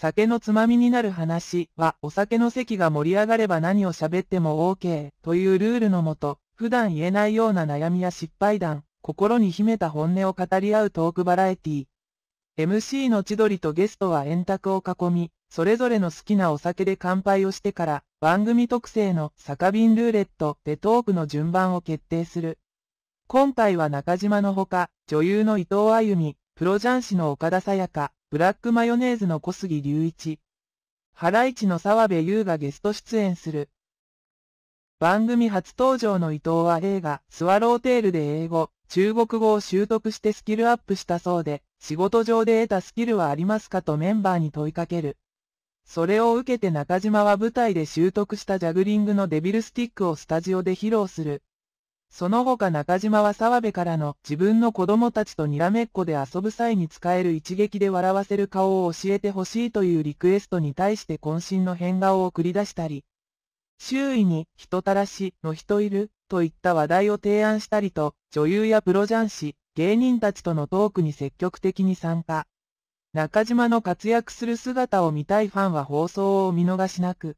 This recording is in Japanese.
酒のつまみになる話はお酒の席が盛り上がれば何を喋っても OK というルールのもと、普段言えないような悩みや失敗談、心に秘めた本音を語り合うトークバラエティ。MC の千鳥とゲストは円卓を囲み、それぞれの好きなお酒で乾杯をしてから、番組特製の酒瓶ルーレットでトークの順番を決定する。今回は中島のほか、女優の伊藤あゆみ、プロ雀士の岡田さやか、ブラックマヨネーズの小杉隆一、ハライチの澤部優がゲスト出演する。番組初登場の伊藤は映画、スワローテールで英語、中国語を習得してスキルアップしたそうで、仕事上で得たスキルはありますかとメンバーに問いかける。それを受けて中島は舞台で習得したジャグリングのデビルスティックをスタジオで披露する。その他中島は沢部からの自分の子供たちとにらめっこで遊ぶ際に使える一撃で笑わせる顔を教えてほしいというリクエストに対して渾身の変顔を繰り出したり、周囲に人たらしの人いるといった話題を提案したりと、女優やプロ雀士、芸人たちとのトークに積極的に参加。中島の活躍する姿を見たいファンは放送をお見逃しなく。